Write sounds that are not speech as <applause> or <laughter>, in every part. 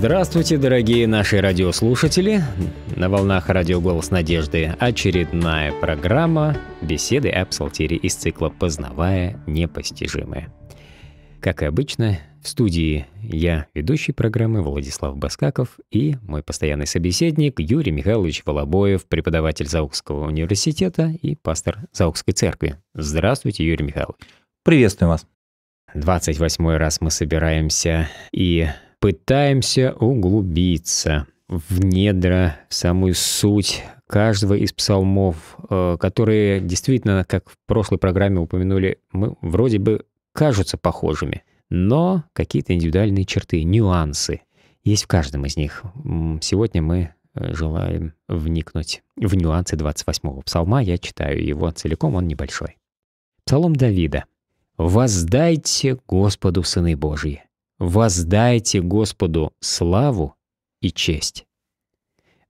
Здравствуйте, дорогие наши радиослушатели! На волнах радио «Голос надежды» очередная программа «Беседы о псалтире» из цикла «Познавая непостижимое». Как и обычно, в студии я, ведущий программы Владислав Баскаков и мой постоянный собеседник Юрий Михайлович Волобоев, преподаватель Заукского университета и пастор Заукской церкви. Здравствуйте, Юрий Михайлович. Приветствую вас. 28 раз мы собираемся и пытаемся углубиться в недра, в самую суть каждого из псалмов, э, которые действительно, как в прошлой программе упомянули, мы вроде бы кажутся похожими, но какие-то индивидуальные черты, нюансы есть в каждом из них. Сегодня мы э, желаем вникнуть в нюансы 28-го псалма. Я читаю его целиком, он небольшой. Псалом Давида. «Воздайте Господу, сыны Божьи, воздайте Господу славу и честь.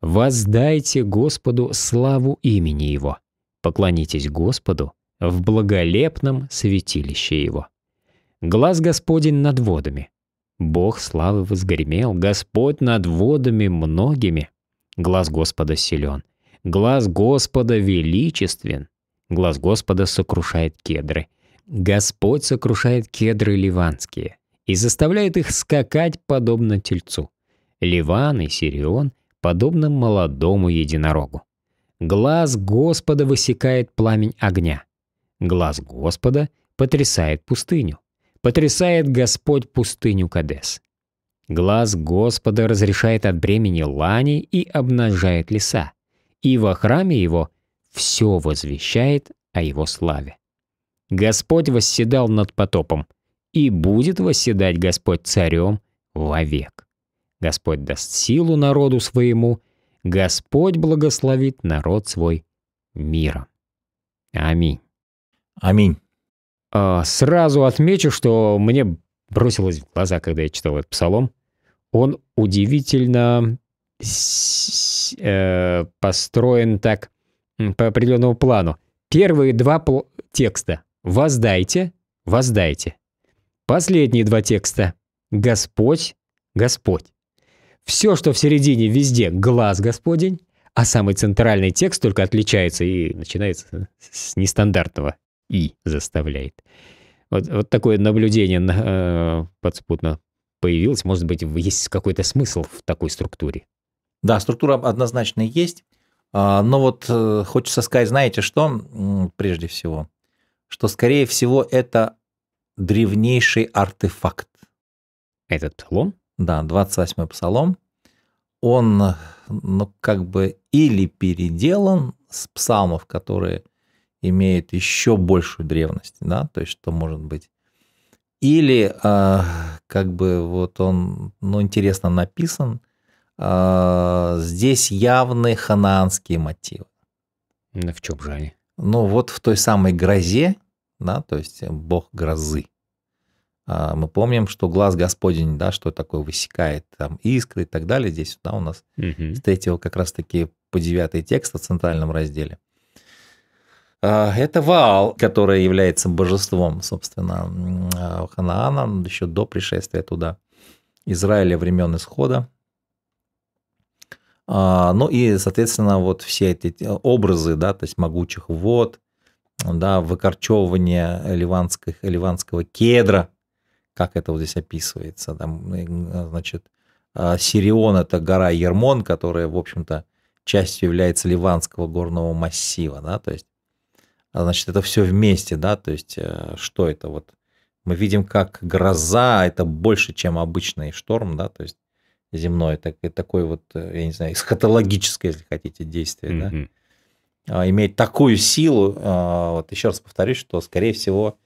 Воздайте Господу славу имени Его. Поклонитесь Господу в благолепном святилище Его. Глаз Господень над водами. Бог славы возгремел, Господь над водами многими. Глаз Господа силен, глаз Господа величествен, глаз Господа сокрушает кедры. Господь сокрушает кедры ливанские, и заставляет их скакать подобно тельцу. Ливан и Сирион подобно молодому единорогу. Глаз Господа высекает пламень огня. Глаз Господа потрясает пустыню. Потрясает Господь пустыню Кадес. Глаз Господа разрешает от бремени лани и обнажает леса. И во храме его все возвещает о его славе. Господь восседал над потопом — и будет восседать Господь царем вовек. Господь даст силу народу своему, Господь благословит народ свой миром. Аминь. Аминь. А, сразу отмечу, что мне бросилось в глаза, когда я читал этот псалом. Он удивительно э, построен так по определенному плану. Первые два текста «воздайте», «воздайте». Последние два текста. Господь, Господь. Все, что в середине, везде глаз Господень, а самый центральный текст только отличается и начинается с нестандартного «и» заставляет. Вот, вот такое наблюдение э, подспутно появилось. Может быть, есть какой-то смысл в такой структуре? Да, структура однозначно есть. А, но вот э, хочется сказать, знаете что, прежде всего, что, скорее всего, это древнейший артефакт. Этот псалом? Да, 28-й псалом. Он, ну, как бы или переделан с псалмов, которые имеют еще большую древность, да, то есть что может быть. Или э, как бы вот он, ну, интересно написан, э, здесь явны ханаанские мотивы. Да в чем же они? Ну, вот в той самой грозе, да, то есть э, бог грозы. А, мы помним, что глаз Господень, да, что такое высекает там искры и так далее. Здесь да, у нас угу. с третьего как раз-таки по девятый текст в центральном разделе. А, это Ваал, который является божеством, собственно, а, Ханаана еще до пришествия туда Израиля времен исхода. Ну и, соответственно, вот все эти э, образы, да, то есть могучих вод, да, выкорчевывание ливанских, ливанского кедра, как это вот здесь описывается. Там, э, значит, а, Сирион – это гора Ермон, которая, в общем-то, частью является ливанского горного массива, да, то есть, а, значит, это все вместе, да, то есть, э, что это вот? Мы видим, как гроза – это больше, чем обычный шторм, да, то есть, земной, так, такой вот, э, я не знаю, эсхатологическое, если хотите, действие, mm-hmm. да, а, имеет такую силу, а, вот еще раз повторюсь, что, скорее всего,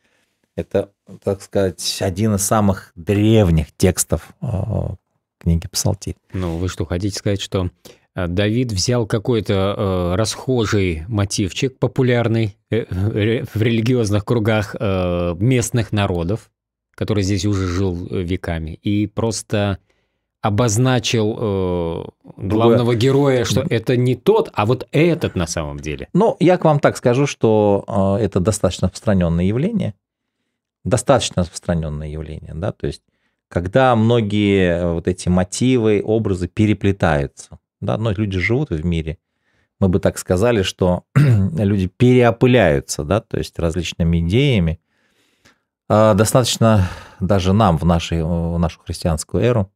это, так сказать, один из самых древних текстов а, книги Псалтирь. Ну, вы что, хотите сказать, что Давид взял какой-то э, расхожий мотивчик, популярный э, э, в религиозных кругах э, местных народов, который здесь уже жил э, веками, и просто обозначил э, главного Другое. героя, что это не тот, а вот этот на самом деле. Ну, я к вам так скажу, что э, это достаточно распространенное явление. Достаточно распространенное явление, да, то есть когда многие э, вот эти мотивы, образы переплетаются, да, но ну, люди живут в мире, мы бы так сказали, что <clears throat> люди переопыляются, да, то есть различными идеями. Э, достаточно даже нам в, нашей, э, в нашу христианскую эру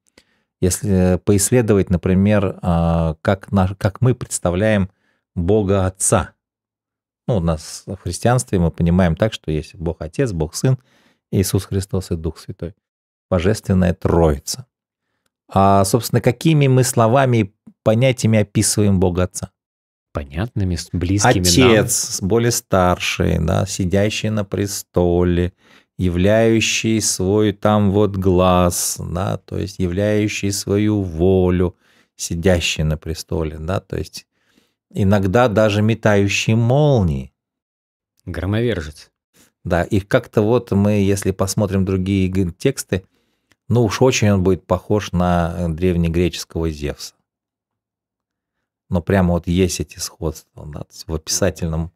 если э, поисследовать, например, а, как, наш, как мы представляем Бога Отца. Ну, у нас в христианстве мы понимаем так, что есть Бог Отец, Бог Сын, Иисус Христос и Дух Святой. Божественная Троица. А, собственно, какими мы словами и понятиями описываем Бога Отца? Понятными, близкими Отец, нам. более старший, да, сидящий на престоле, являющий свой там вот глаз, да, то есть являющий свою волю, сидящий на престоле, да, то есть иногда даже метающий молнии. Громовержец. Да, и как-то вот мы, если посмотрим другие тексты, ну уж очень он будет похож на э, древнегреческого Зевса. Но прямо вот есть эти сходства да, в описательном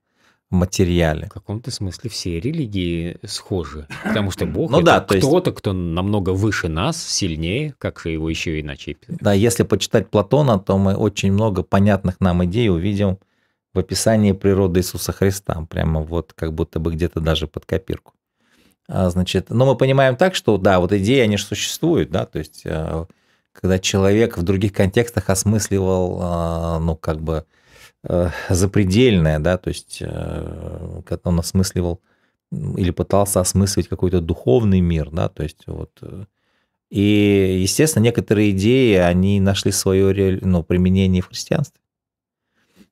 материале. В каком-то смысле все религии схожи, потому что Бог ну, это да, кто-то, есть... кто-то, кто намного выше нас, сильнее, как же его еще иначе. Да, если почитать Платона, то мы очень много понятных нам идей увидим в описании природы Иисуса Христа, прямо вот как будто бы где-то даже под копирку. А, значит, но мы понимаем так, что да, вот идеи, они же существуют, да, то есть э, когда человек в других контекстах осмысливал, а, ну, как бы э, запредельное, да, то есть э, когда он осмысливал или пытался осмыслить какой-то духовный мир, да, то есть вот. Э, и, естественно, некоторые идеи, они нашли свое ну, применение в христианстве.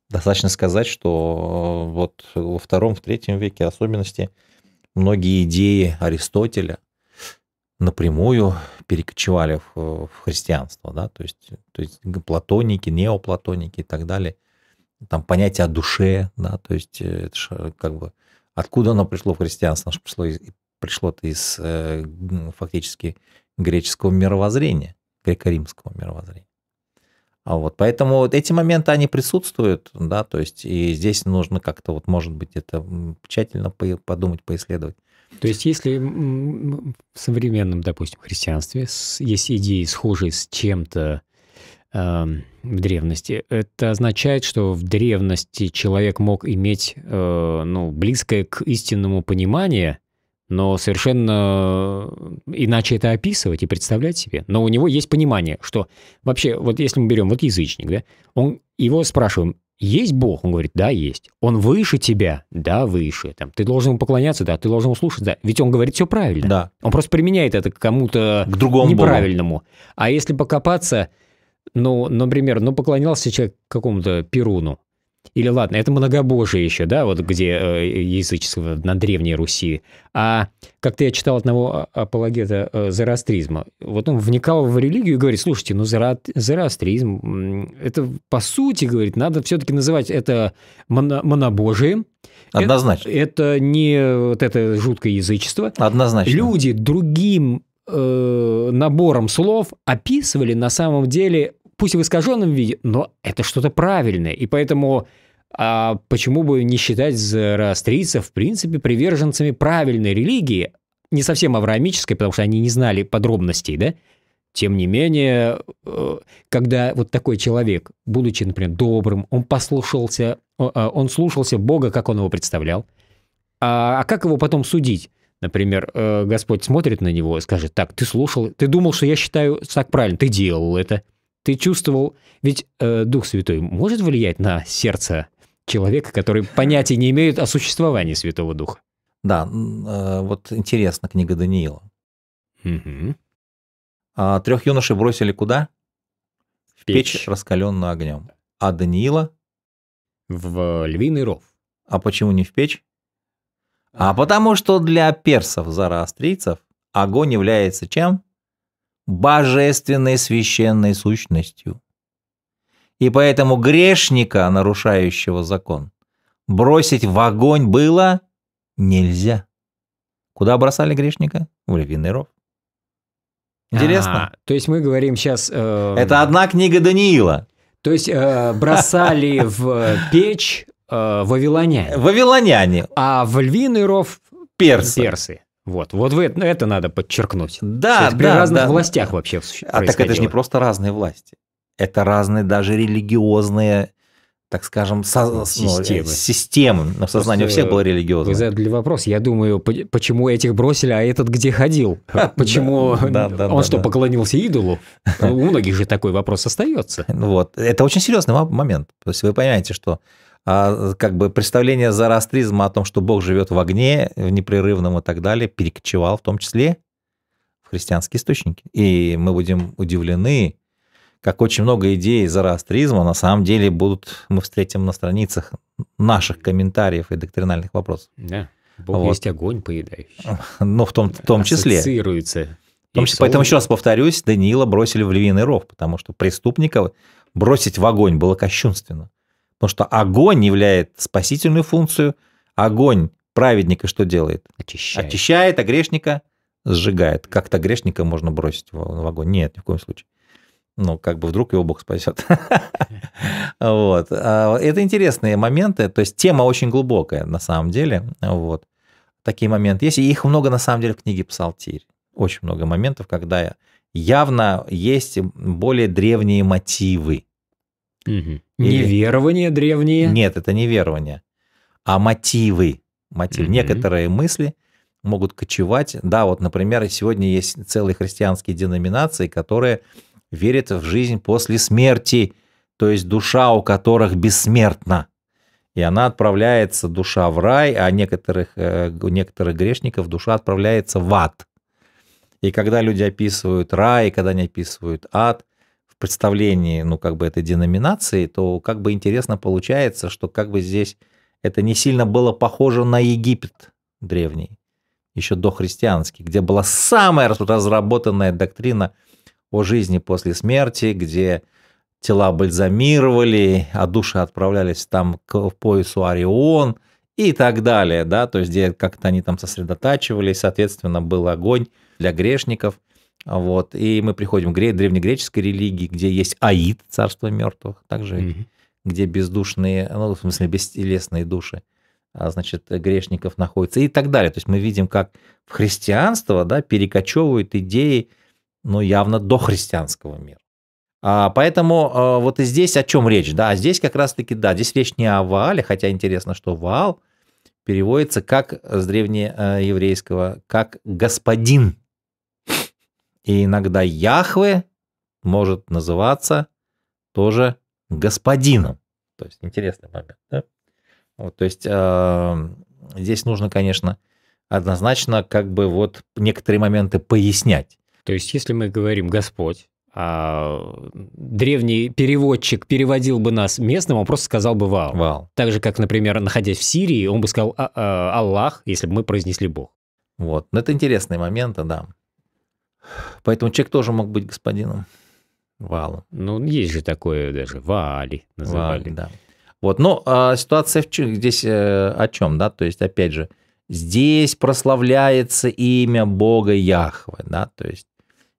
Достаточно сказать, что вот во втором, в третьем веке особенности многие идеи Аристотеля – напрямую перекочевали в, в христианство, да, то есть, то есть платоники, неоплатоники и так далее. Там понятие о душе, да, то есть э, это же как бы откуда оно пришло в христианство, оно пришло, пришло-то из э, фактически греческого мировоззрения, греко-римского мировоззрения. А вот, поэтому вот эти моменты, они присутствуют, да, то есть и здесь нужно как-то вот, может быть, это тщательно подумать, поисследовать. То есть, если в современном, допустим, христианстве есть идеи, схожие с чем-то э, в древности, это означает, что в древности человек мог иметь э, ну, близкое к истинному понимание – но совершенно э, иначе это описывать и представлять себе. Но у него есть понимание, что вообще, вот если мы берем вот язычник, да, он, его спрашиваем, есть Бог? Он говорит, да, есть. Он выше тебя? Да, выше. Там, ты должен ему поклоняться? Да. Ты должен ему слушать? Да. Ведь он говорит все правильно. Да. Он просто применяет это к кому-то к другому неправильному. Богу. А если покопаться, ну, например, ну, поклонялся человек какому-то Перуну, или ладно, это многобожие еще, да, вот где э, язычество на Древней Руси. А как-то я читал одного а, апологета э, зороастризма, вот он вникал в религию и говорит, слушайте, ну зора... зороастризм, это по сути, говорит, надо все-таки называть это моно... монобожием. Э, Однозначно. Это, это не вот это жуткое язычество. Однозначно. Люди другим э, набором слов описывали на самом деле пусть и в искаженном виде, но это что-то правильное. И поэтому а почему бы не считать зороастрийцев, в принципе, приверженцами правильной религии, не совсем авраамической, потому что они не знали подробностей, да? Тем не менее, э, когда вот такой человек, будучи, например, добрым, он послушался, э, он слушался Бога, как он его представлял, а, а как его потом судить? Например, э, Господь смотрит на него и скажет, так, ты слушал, ты думал, что я считаю так правильно, ты делал это, ты чувствовал, ведь Дух Святой может влиять на сердце человека, который понятия не имеет о существовании Святого Духа. Да, э, вот интересна книга Даниила. Угу. А трех юношей бросили куда? В печь, печь раскаленную огнем. А Даниила? В львиный ров. А почему не в печь? А потому что для персов-зороастрийцев огонь является чем? Божественной священной сущностью и поэтому грешника, нарушающего закон, бросить в огонь было нельзя. Куда бросали грешника? В львиный ров. Интересно? А, то есть мы говорим сейчас... Э, Это одна книга Даниила. То есть э, бросали в печь э, вавилоняне. Вавилоняне. А в львиный ров... Персы. Персы. Вот, вот вы, это надо подчеркнуть. Да, Кстати, да. При разных да, властях да. вообще А так это же не просто разные власти это разные даже религиозные так скажем, со, ну, системы. Ну, системы. Но в сознании Просто у всех было религиозно. Вы задали вопрос. Я думаю, почему этих бросили, а этот где ходил? <laughs> Почему он что, поклонился идолу? <laughs> У многих же такой вопрос остается. Ну вот. Это очень серьезный момент. То есть вы понимаете, что а, как бы представление зороастризма о том, что Бог живет в огне, в непрерывном и так далее, перекочевал в том числе в христианские источники. И мы будем удивлены, как очень много идей зороастризма на самом деле будут, мы встретим на страницах наших комментариев и доктринальных вопросов. Да. Бог вот. есть огонь поедающий. <laughs> Ну, в том, в том числе. Ассоциируется. В том числе, поэтому еще раз повторюсь, Даниила бросили в львиный ров, потому что преступников бросить в огонь было кощунственно. Потому что огонь являет спасительную функцию, огонь праведника что делает? Очищает. Очищает, а грешника сжигает. Как-то грешника можно бросить в, в огонь. Нет, ни в коем случае ну, как бы вдруг его Бог спасет. <laughs> Вот. А, это интересные моменты, то есть тема очень глубокая на самом деле, вот. Такие моменты есть, и их много на самом деле в книге «Псалтирь». Очень много моментов, когда явно есть более древние мотивы. Угу. Неверование древние? Нет, это не верование, а мотивы. Мотив. Некоторые мысли могут кочевать. Да, вот, например, сегодня есть целые христианские деноминации, которые верят в жизнь после смерти, то есть душа у которых бессмертна. И она отправляется, душа в рай, а некоторых, э, у некоторых грешников душа отправляется в ад. И когда люди описывают рай, и когда они описывают ад, в представлении, ну, как бы этой деноминации, то как бы интересно получается, что как бы здесь это не сильно было похоже на Египет древний, еще дохристианский, где была самая разработанная доктрина – о жизни после смерти, где тела бальзамировали, а души отправлялись там к поясу Орион и так далее, да, то есть где как-то они там сосредотачивались, соответственно, был огонь для грешников, вот, и мы приходим к древнегреческой религии, где есть аид, царство мертвых, также, mm-hmm. где бездушные, ну, в смысле, бестелесные души, а, значит, грешников находятся и так далее, то есть мы видим, как в христианство, да, перекочевывают идеи, ну, явно до христианского мира. А, поэтому а, вот и здесь о чем речь, да, а здесь как раз-таки, да, здесь речь не о Ваале, хотя интересно, что Ваал переводится как с древнееврейского, как господин. И иногда Яхве может называться тоже господином. То есть интересный момент, да? Вот, то есть э, здесь нужно, конечно, однозначно как бы вот некоторые моменты пояснять. То есть, если мы говорим «Господь», а древний переводчик переводил бы нас местным, он просто сказал бы «Вау». Вау. Так же, как, например, находясь в Сирии, он бы сказал а, а, «Аллах», если бы мы произнесли «Бог». Вот. Но это интересные моменты, да. Поэтому человек тоже мог быть господином. Валом. Ну, есть же такое даже, Вали, называли. Вали, да. Вот, но а, ситуация в чем, здесь э, о чем, да, то есть, опять же, здесь прославляется имя Бога Яхвы, да, то есть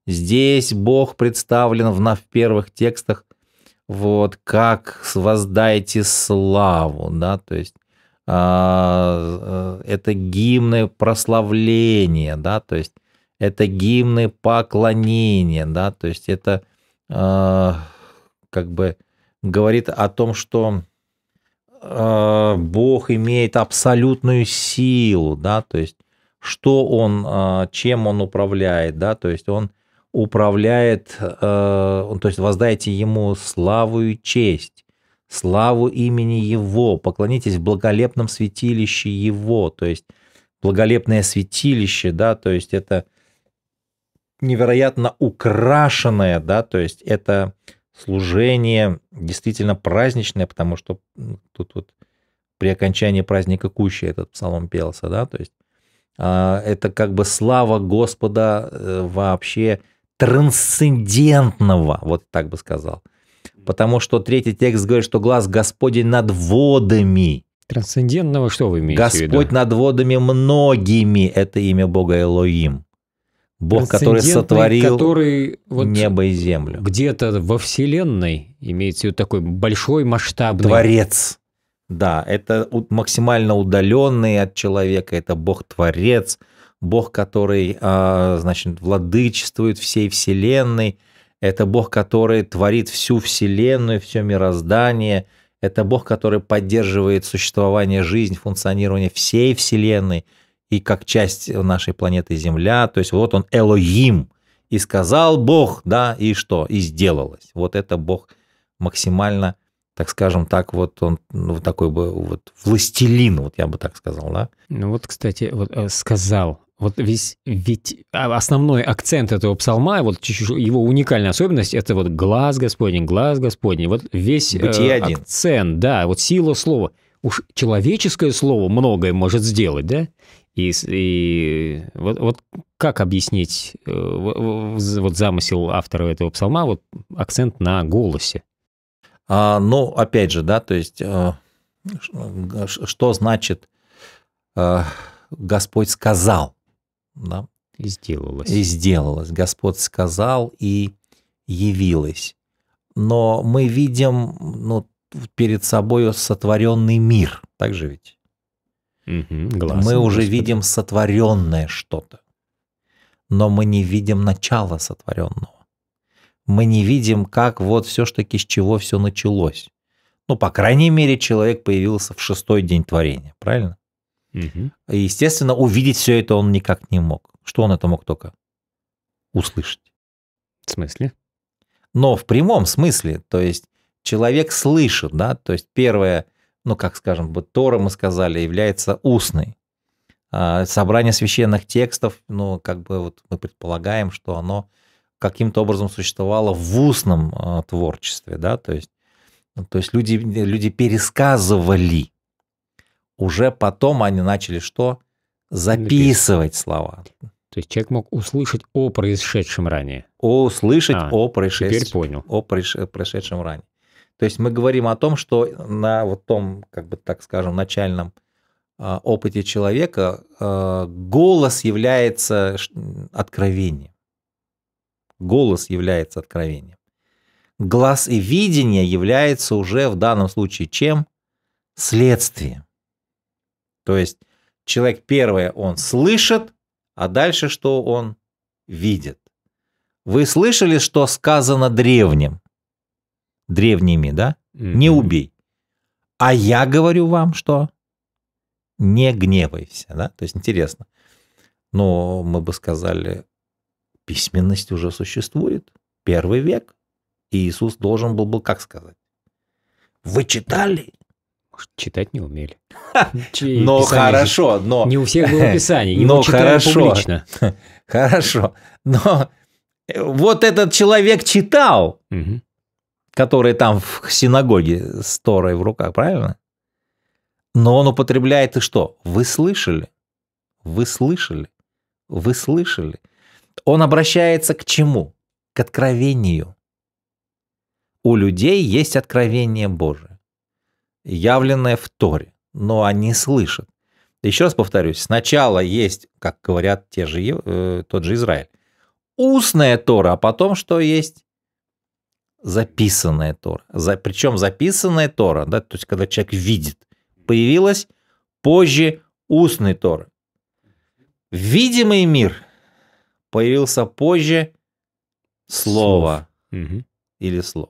Здесь Бог представлен в, на первых текстах вот как воздайте славу, да, то есть а, э, это гимны прославления, да, то есть это гимны поклонения, да, то есть это а, как бы говорит о том, что а, Бог имеет абсолютную силу, да, то есть что он, а, чем он управляет, да, то есть он управляет, э, то есть воздайте ему славу и честь, славу имени его, поклонитесь в благолепном святилище его, то есть благолепное святилище, да, то есть это невероятно украшенное, да, то есть это служение действительно праздничное, потому что тут вот при окончании праздника кущи этот псалом пелся, да, то есть а, это как бы слава Господа э, вообще трансцендентного, вот так бы сказал. Потому что третий текст говорит, что глаз Господень над водами. Трансцендентного что вы имеете Господь в виду? Господь над водами многими. Это имя Бога Элоим. Бог, который сотворил который вот небо и землю. Где-то во Вселенной имеется вот такой большой масштабный... Творец. Да, это максимально удаленный от человека, это Бог-творец – Бог, который, а, значит, владычествует всей Вселенной, это Бог, который творит всю Вселенную, все мироздание, это Бог, который поддерживает существование, жизнь, функционирование всей Вселенной и как часть нашей планеты Земля. То есть вот он Элогим, и сказал Бог, да, и что? И сделалось. Вот это Бог максимально, так скажем так, вот он ну, такой бы вот властелин, вот я бы так сказал, да? Ну вот, кстати, вот э, сказал, вот весь, ведь а, основной акцент этого псалма, вот его уникальная особенность, это вот глаз Господень, глаз Господень. Вот весь э, акцент, да, вот сила слова. Уж человеческое слово многое может сделать, да? И, и вот, вот как объяснить э, вот замысел автора этого псалма, вот акцент на голосе? А, ну, опять же, да, то есть, э, что значит э, Господь сказал? Да? И сделалось. И сделалось. Господь сказал и явилось. Но мы видим ну, перед собой сотворенный мир. Так же ведь? Угу, глазом, мы уже Господи. видим сотворенное что-то. Но мы не видим начала сотворенного. Мы не видим, как вот все-таки с чего все началось. Ну, по крайней мере, человек появился в шестой день творения, правильно? Угу. И, естественно, увидеть все это он никак не мог. Что он это мог только? Услышать. В смысле? Но в прямом смысле, то есть человек слышит, да, то есть первое, ну, как скажем, бы Тора, мы сказали, является устной. А собрание священных текстов, ну, как бы вот мы предполагаем, что оно каким-то образом существовало в устном а, творчестве, да, то есть, то есть люди, люди пересказывали, уже потом они начали что? Записывать слова. То есть человек мог услышать о происшедшем ранее. Услышать а, о происшедшем. Теперь понял. О происшедшем ранее. То есть мы говорим о том, что на вот том, как бы так скажем, начальном а, опыте человека а, голос является откровением. Голос является откровением. Глаз и видение является уже в данном случае чем? Следствием. То есть человек первое, он слышит, а дальше что он видит. Вы слышали, что сказано древним? Древними, да? Mm-hmm. Не убей. А я говорю вам, что не гневайся, да? То есть интересно. Но мы бы сказали, письменность уже существует. Первый век. И Иисус должен был бы как сказать? Вы читали? читать не умели. Но хорошо, но... Не у всех было писание, но хорошо, <laughs> Хорошо, но э, вот этот человек читал, который там в синагоге с Торой в руках, правильно? Но он употребляет и что? Вы слышали? Вы слышали? Вы слышали? Он обращается к чему? К откровению. У людей есть откровение Божие явленное в Торе, но они слышат. Еще раз повторюсь, сначала есть, как говорят те же, э, тот же Израиль, устная Тора, а потом что есть? Записанная Тора. За, причем записанная Тора, да, то есть когда человек видит, появилась позже устная Тора. Видимый мир появился позже слова слов. или слов.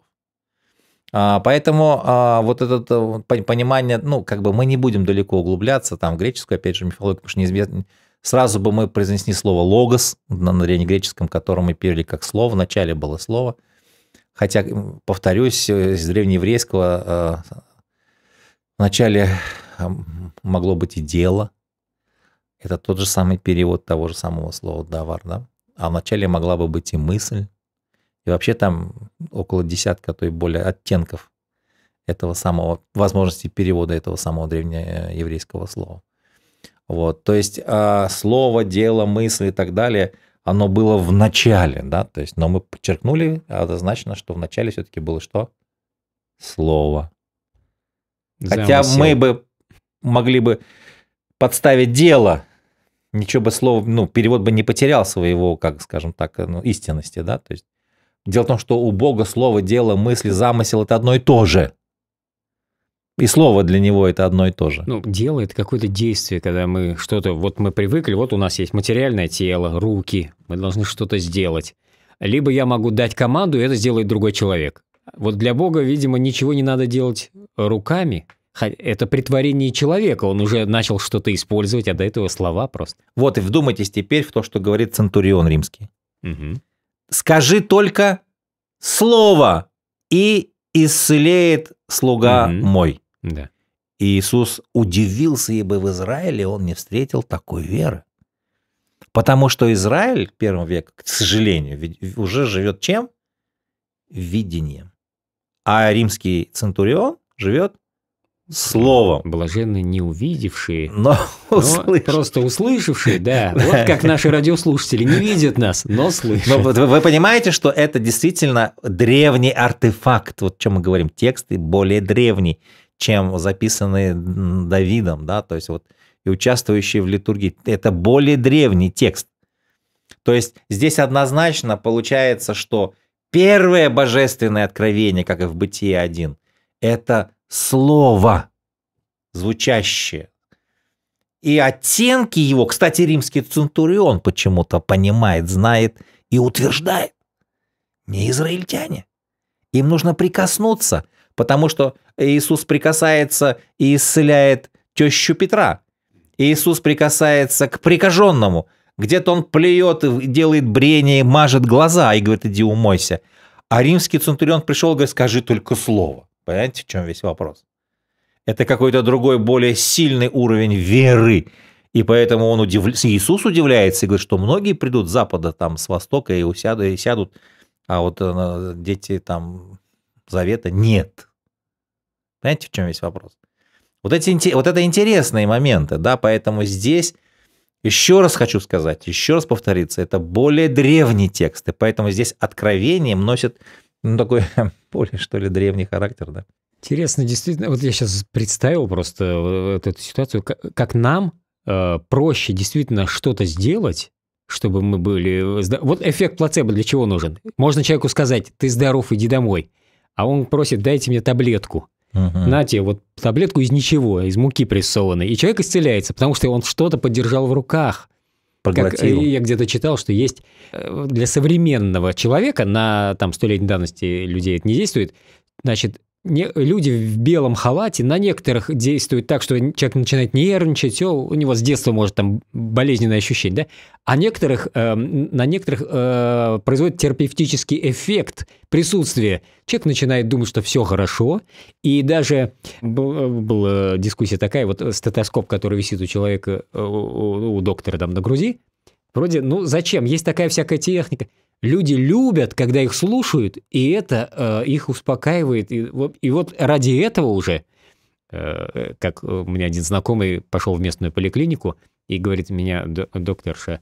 А, поэтому а, вот это э, понимание, ну, как бы мы не будем далеко углубляться, там, в греческую, опять же, мифологию, потому что неизвестно, сразу бы мы произнесли слово «логос» на древнегреческом, которое мы перели как слово, в начале было слово. Хотя, повторюсь, э, из древнееврейского э, начале могло быть и дело. Это тот же самый перевод того же самого слова «давар», да? А в начале могла бы быть и мысль, и вообще там около десятка, а то и более оттенков этого самого, возможности перевода этого самого древнееврейского слова. Вот, то есть а, слово, дело, мысль и так далее, оно было в начале, да, то есть, но мы подчеркнули однозначно, что в начале все-таки было что? Слово. Замысел. Хотя мы бы могли бы подставить дело, ничего бы слово, ну, перевод бы не потерял своего, как скажем так, ну, истинности, да, то есть Дело в том, что у Бога слово, дело, мысли, замысел – это одно и то же. И слово для него это одно и то же. Ну, дело – это какое-то действие, когда мы что-то… Вот мы привыкли, вот у нас есть материальное тело, руки, мы должны что-то сделать. Либо я могу дать команду, и это сделает другой человек. Вот для Бога, видимо, ничего не надо делать руками. Это притворение человека, он уже начал что-то использовать, а до этого слова просто. Вот и вдумайтесь теперь в то, что говорит Центурион Римский. Угу скажи только слово, и исцелеет слуга угу. мой. Да. Иисус удивился, ибо в Израиле он не встретил такой веры. Потому что Израиль первого века, к сожалению, уже живет чем? Видением. А римский центурион живет словом. Блаженны не увидевшие, но, но услышав. просто услышавшие, да. <laughs> Вот как наши радиослушатели не видят нас, но слышат. Но вы, вы понимаете, что это действительно древний артефакт, вот о чем мы говорим, тексты более древние, чем записанные Давидом, да, то есть вот и участвующие в литургии. Это более древний текст. То есть здесь однозначно получается, что первое божественное откровение, как и в Бытие 1, это слово звучащее. И оттенки его, кстати, римский центурион почему-то понимает, знает и утверждает. Не израильтяне. Им нужно прикоснуться, потому что Иисус прикасается и исцеляет тещу Петра. Иисус прикасается к прикаженному. Где-то он плюет, делает брение, мажет глаза и говорит, иди умойся. А римский центурион пришел и говорит, скажи только слово. Понимаете, в чем весь вопрос? Это какой-то другой, более сильный уровень веры. И поэтому он удив... Иисус удивляется и говорит, что многие придут с запада, там, с востока и, усяду, и сядут, а вот э, дети там завета нет. Понимаете, в чем весь вопрос? Вот, эти, вот это интересные моменты, да, поэтому здесь еще раз хочу сказать, еще раз повториться, это более древние тексты, поэтому здесь откровением носит ну, такой <laughs> более, что ли, древний характер, да. Интересно, действительно, вот я сейчас представил просто э, вот эту ситуацию, как, нам э, проще действительно что-то сделать, чтобы мы были... Э, вот эффект плацебо для чего нужен? Можно человеку сказать, ты здоров, иди домой, а он просит, дайте мне таблетку. Угу. На тебе вот таблетку из ничего, из муки прессованной. И человек исцеляется, потому что он что-то поддержал в руках. Э, проглотил. Как я где-то читал, что есть э, для современного человека на там столетней давности людей это не действует. Значит, не, люди в белом халате на некоторых действуют так, что человек начинает нервничать, о, у него с детства может там болезненное ощущение, да, а некоторых, э, на некоторых э, производит терапевтический эффект присутствия. Человек начинает думать, что все хорошо, и даже была, э, была дискуссия такая, вот стетоскоп, который висит у человека, э, у, у доктора там на груди, вроде, ну зачем, есть такая всякая техника – люди любят, когда их слушают, и это э, их успокаивает. И, вот, и вот ради этого уже, э, как у меня один знакомый пошел в местную поликлинику и говорит меня докторша,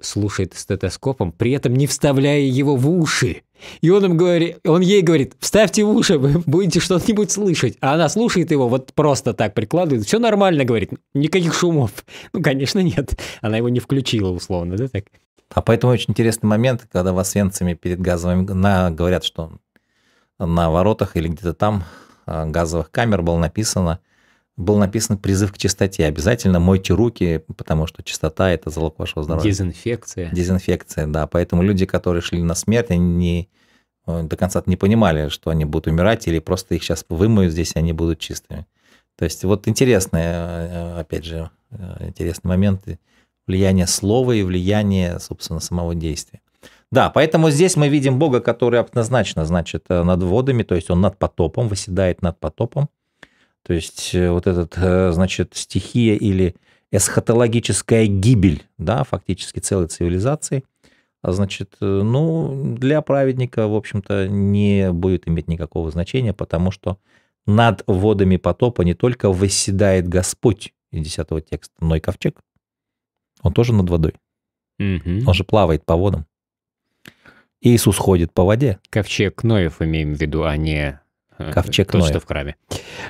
слушает стетоскопом, при этом не вставляя его в уши. И он, им говорит, он ей говорит, вставьте в уши, вы будете что-нибудь слышать. А она слушает его, вот просто так прикладывает, все нормально, говорит, никаких шумов. Ну, конечно, нет. Она его не включила условно, да, так? А поэтому очень интересный момент, когда вас венцами перед газовыми на, говорят, что на воротах или где-то там а, газовых камер было написано, был написан призыв к чистоте. Обязательно мойте руки, потому что чистота – это залог вашего здоровья. Дезинфекция. Дезинфекция, да. Поэтому люди, которые шли на смерть, они не, э, до конца не понимали, что они будут умирать, или просто их сейчас вымоют здесь, и они будут чистыми. То есть вот интересные, э, э, опять же, интересные моменты влияние слова и влияние, собственно, самого действия. Да, поэтому здесь мы видим Бога, который однозначно, значит, э, над водами, то есть он над потопом, выседает над потопом. То есть э, вот этот, э, значит, стихия или эсхатологическая гибель, да, фактически целой цивилизации, а значит, ну, для праведника, в общем-то, не будет иметь никакого значения, потому что над водами потопа не только восседает Господь, из 10 текста, но и ковчег, он тоже над водой. Угу. Он же плавает по водам. Иисус ходит по воде. Ковчег Ноев имеем в виду, а не э, ковчег то, Ноев. что в храме.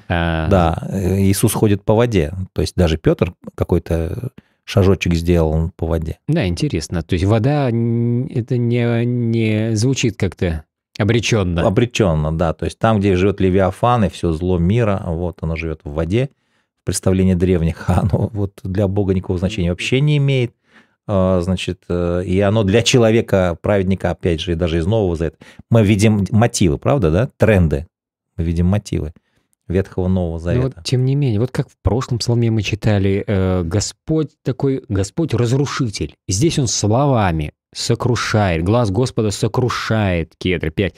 А, да, Иисус ходит по воде. То есть даже Петр какой-то шажочек сделал по воде. Да, интересно. То есть вода, это не, не звучит как-то обреченно. Обреченно, да. То есть там, где живет Левиафан и все зло мира, вот оно живет в воде представление древних, а <laughs> оно вот для Бога никакого значения вообще не имеет. А, значит, э, и оно для человека, праведника, опять же, и даже из Нового Завета. Мы видим мотивы, правда, да? Тренды. Мы видим мотивы. Ветхого Нового ну Завета. Но тем не менее, вот как в прошлом псалме мы читали, э, Господь такой, Господь разрушитель. Здесь он словами сокрушает, глаз Господа сокрушает кедр. Пять,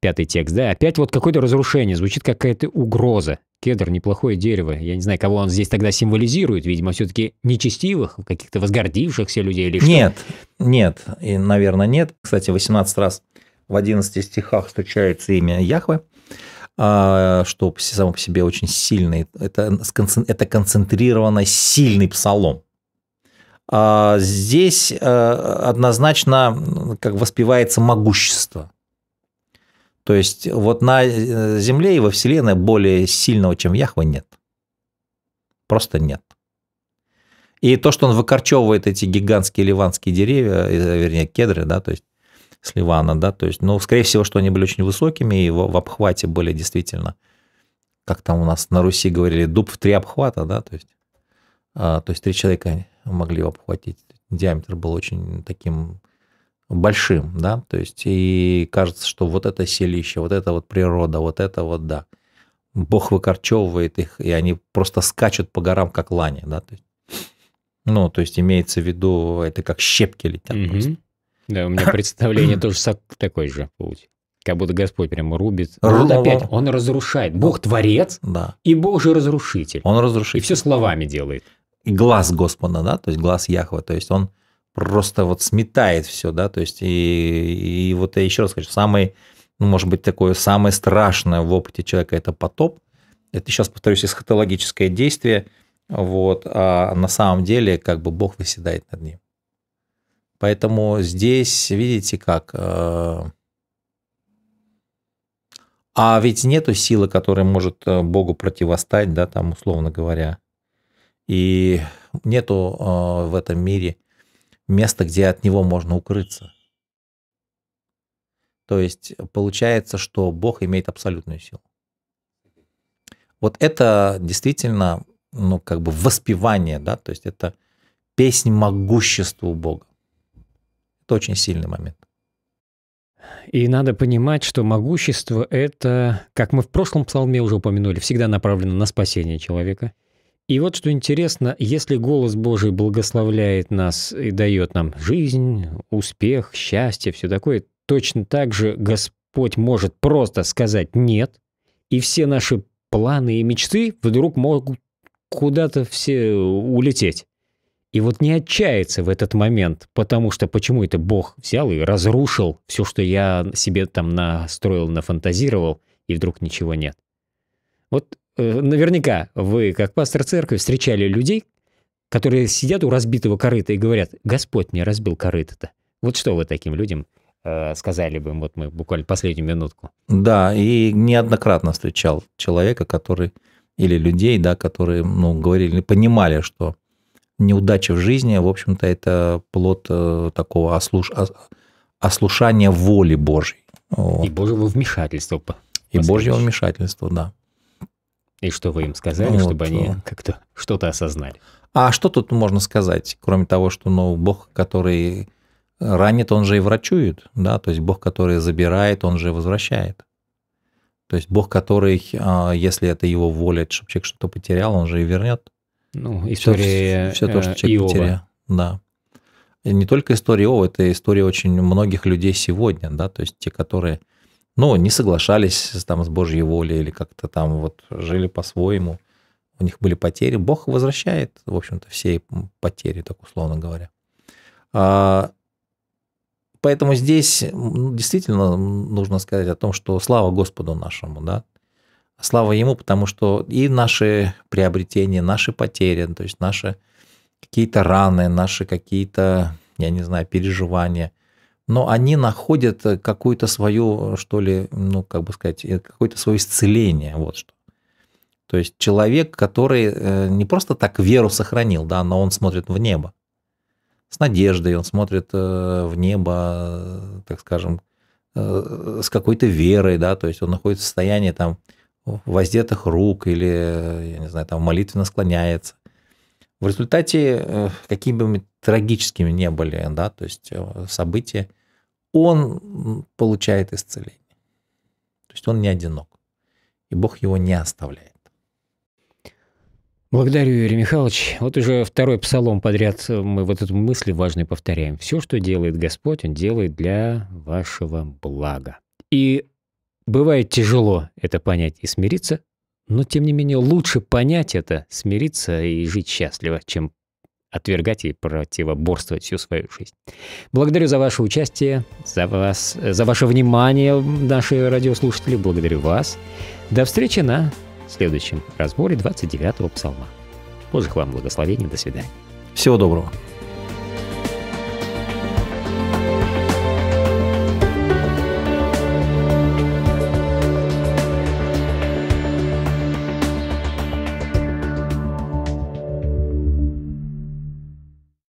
пятый текст, да, опять вот какое-то разрушение, звучит какая-то угроза. Кедр – неплохое дерево. Я не знаю, кого он здесь тогда символизирует. Видимо, все-таки нечестивых, каких-то возгордившихся людей или что? Нет, нет, и, наверное, нет. Кстати, 18 раз в 11 стихах встречается имя Яхве, а, что само по себе очень сильный. Это, это концентрированно сильный псалом. А, здесь э, однозначно как воспевается могущество. То есть вот на э, Земле и во Вселенной более сильного, чем Яхва, нет. Просто нет. И то, что он выкорчевывает эти гигантские ливанские деревья, э, вернее, кедры, да, то есть с Ливана, да, то есть, ну, скорее всего, что они были очень высокими и в, в обхвате были действительно, как там у нас на Руси говорили, дуб в три обхвата, да, то есть, а, то есть три человека могли его обхватить. Диаметр был очень таким большим, да, то есть и кажется, что вот это селище, вот это вот природа, вот это вот, да. Бог выкорчевывает их, и они просто скачут по горам, как лани, да, то есть, ну, то есть имеется в виду, это как щепки летят угу. просто. Да, у меня представление тоже такое же получилось как будто Господь прямо рубит. Ру... Вот опять он разрушает. Бог творец, да. и Бог же разрушитель. Он разрушитель. И все словами делает. И глаз Господа, да, то есть глаз Яхва, то есть он просто вот сметает все, да, то есть и, и вот я еще раз хочу, самый, ну, может быть, такое самое страшное в опыте человека – это потоп. Это сейчас, повторюсь, эсхатологическое действие, вот, а на самом деле как бы Бог выседает над ним. Поэтому здесь, видите, как... Э, а ведь нету силы, которая может э, Богу противостать, да, там, условно говоря. И нету э, в этом мире место, где от него можно укрыться. То есть получается, что Бог имеет абсолютную силу. Вот это действительно, ну, как бы воспевание, да, то есть это песнь могуществу Бога. Это очень сильный момент. И надо понимать, что могущество — это, как мы в прошлом псалме уже упомянули, всегда направлено на спасение человека — и вот что интересно, если голос Божий благословляет нас и дает нам жизнь, успех, счастье, все такое, точно так же Господь может просто сказать «нет», и все наши планы и мечты вдруг могут куда-то все улететь. И вот не отчаяться в этот момент, потому что почему это Бог взял и разрушил все, что я себе там настроил, нафантазировал, и вдруг ничего нет. Вот Э, наверняка вы, как пастор церкви, встречали людей, которые сидят у разбитого корыта и говорят, Господь мне разбил корыто-то. Вот что вы таким людям э, сказали бы, вот мы буквально последнюю минутку. Да, и неоднократно встречал человека, который, или людей, да, которые, ну, говорили, понимали, что неудача в жизни, в общем-то, это плод э, такого ослуш... ослушания воли Божьей. Вот. И Божьего вмешательства. И Божьего вмешательства, да. И что вы им сказали, ну, чтобы вот, они как-то что-то осознали? А что тут можно сказать, кроме того, что ну, Бог, который ранит, он же и врачует, да, то есть Бог, который забирает, он же возвращает. То есть Бог, который, а, если это его воля, чтобы человек что-то потерял, он же и вернет. Ну, история все, все то, что э, человек Иова. потерял. Да. И не только история Иова, это история очень многих людей сегодня, да, то есть те, которые ну, не соглашались там с Божьей волей или как-то там вот жили по-своему, у них были потери. Бог возвращает, в общем-то, все потери, так условно говоря. А, поэтому здесь ну, действительно нужно сказать о том, что слава Господу нашему, да, слава Ему, потому что и наши приобретения, наши потери, то есть наши какие-то раны, наши какие-то, я не знаю, переживания – но они находят э, какую то свою э, что ли, ну, как бы сказать, э, какое-то свое исцеление, вот что. То есть человек, который не просто так веру сохранил, да, но он смотрит в небо. С надеждой он смотрит в небо, так скажем, с какой-то верой, да, то есть он находится в состоянии там воздетых рук или, я не знаю, там молитвенно склоняется. В результате какими бы трагическими не были, да, то есть э, события, он получает исцеление. То есть он не одинок, и Бог его не оставляет. Благодарю, Юрий Михайлович. Вот уже второй псалом подряд э, мы вот эту мысль важную повторяем. Все, что делает Господь, Он делает для вашего блага. И бывает тяжело это понять и смириться, но тем не менее лучше понять это, смириться и жить счастливо, чем отвергать и противоборствовать всю свою жизнь. Благодарю за ваше участие, за, вас, за ваше внимание, наши радиослушатели. Благодарю вас. До встречи на следующем разборе 29-го псалма. Божьих вам благословений. До свидания. Всего доброго.